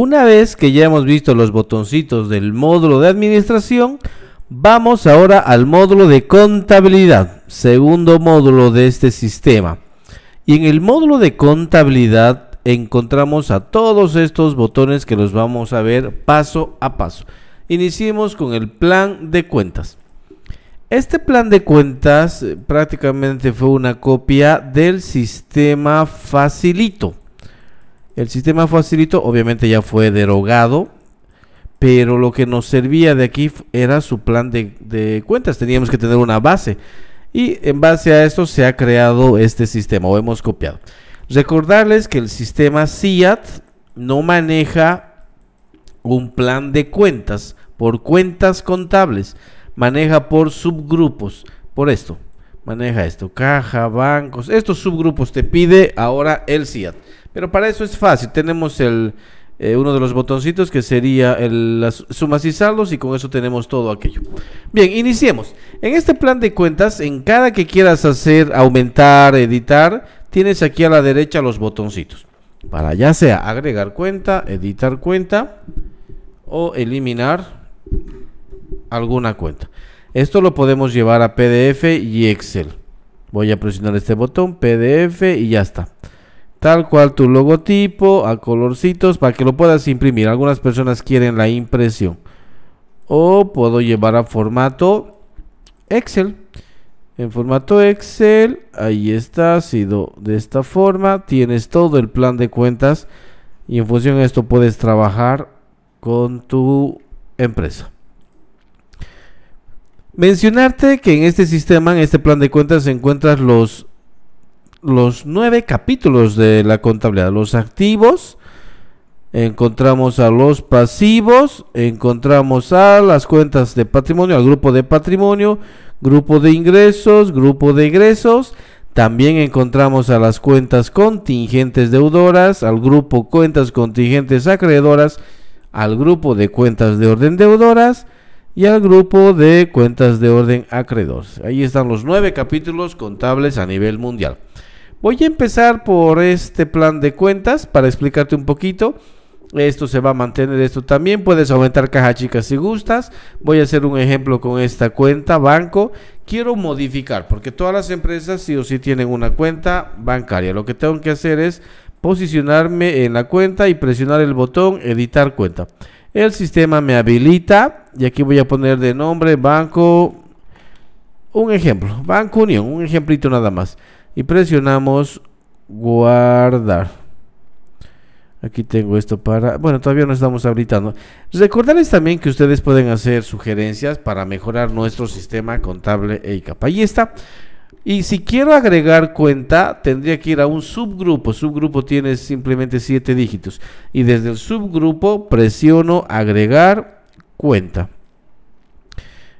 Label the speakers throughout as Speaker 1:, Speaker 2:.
Speaker 1: Una vez que ya hemos visto los botoncitos del módulo de administración, vamos ahora al módulo de contabilidad, segundo módulo de este sistema. Y en el módulo de contabilidad encontramos a todos estos botones que los vamos a ver paso a paso. Iniciemos con el plan de cuentas. Este plan de cuentas eh, prácticamente fue una copia del sistema Facilito. El sistema facilito obviamente ya fue derogado, pero lo que nos servía de aquí era su plan de, cuentas, teníamos que tener una base. Y en base a esto se ha creado este sistema o hemos copiado. Recordarles que el sistema CIAT no maneja un plan de cuentas por cuentas contables, maneja por subgrupos, por esto, maneja esto, caja, bancos, estos subgrupos te pide ahora el CIAT. Pero para eso es fácil. Tenemos el, eh, uno de los botoncitos que sería el, las sumas y saldos y con eso tenemos todo aquello. Bien, iniciemos. En este plan de cuentas, en cada que quieras hacer, aumentar, editar, tienes aquí a la derecha los botoncitos. Para ya sea agregar cuenta, editar cuenta o eliminar alguna cuenta. Esto lo podemos llevar a PDF y Excel. Voy a presionar este botón, PDF y ya está tal cual tu logotipo a colorcitos para que lo puedas imprimir. Algunas personas quieren la impresión. O puedo llevar a formato Excel. En formato Excel, ahí está, ha sido de esta forma. Tienes todo el plan de cuentas y en función de esto puedes trabajar con tu empresa. Mencionarte que en este sistema, en este plan de cuentas, encuentras los los nueve capítulos de la contabilidad. Los activos, encontramos a los pasivos, encontramos a las cuentas de patrimonio, al grupo de patrimonio, grupo de ingresos, grupo de egresos. También encontramos a las cuentas contingentes deudoras, al grupo cuentas contingentes acreedoras, al grupo de cuentas de orden deudoras y al grupo de cuentas de orden acreedoras. Ahí están los nueve capítulos contables a nivel mundial. Voy a empezar por este plan de cuentas para explicarte un poquito. Esto se va a mantener, esto también. Puedes aumentar caja chica si gustas. Voy a hacer un ejemplo con esta cuenta, banco. Quiero modificar, porque todas las empresas sí o sí tienen una cuenta bancaria. Lo que tengo que hacer es posicionarme en la cuenta y presionar el botón editar cuenta. El sistema me habilita y aquí voy a poner de nombre banco. Un ejemplo, Banco Unión, un ejemplito nada más y presionamos guardar. Aquí tengo esto para... Bueno, todavía no estamos habilitando. Recordarles también que ustedes pueden hacer sugerencias para mejorar nuestro sistema contable e ICAP. Ahí está. Y si quiero agregar cuenta, tendría que ir a un subgrupo. Subgrupo tiene simplemente siete dígitos. Y desde el subgrupo presiono agregar cuenta.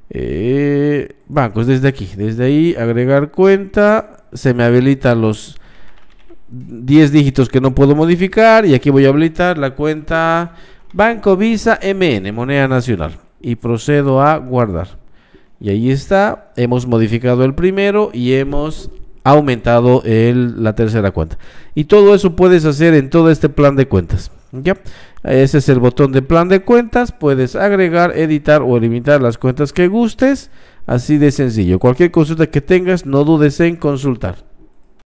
Speaker 1: Eh, bancos, desde aquí. Desde ahí agregar cuenta se me habilitan los 10 dígitos que no puedo modificar y aquí voy a habilitar la cuenta Banco Visa MN, moneda nacional. Y procedo a guardar. Y ahí está, hemos modificado el primero y hemos aumentado la tercera cuenta. Y todo eso puedes hacer en todo este plan de cuentas. ¿ya? Ese es el botón de plan de cuentas. Puedes agregar, editar o eliminar las cuentas que gustes. Así de sencillo. Cualquier consulta que tengas, no dudes en consultar.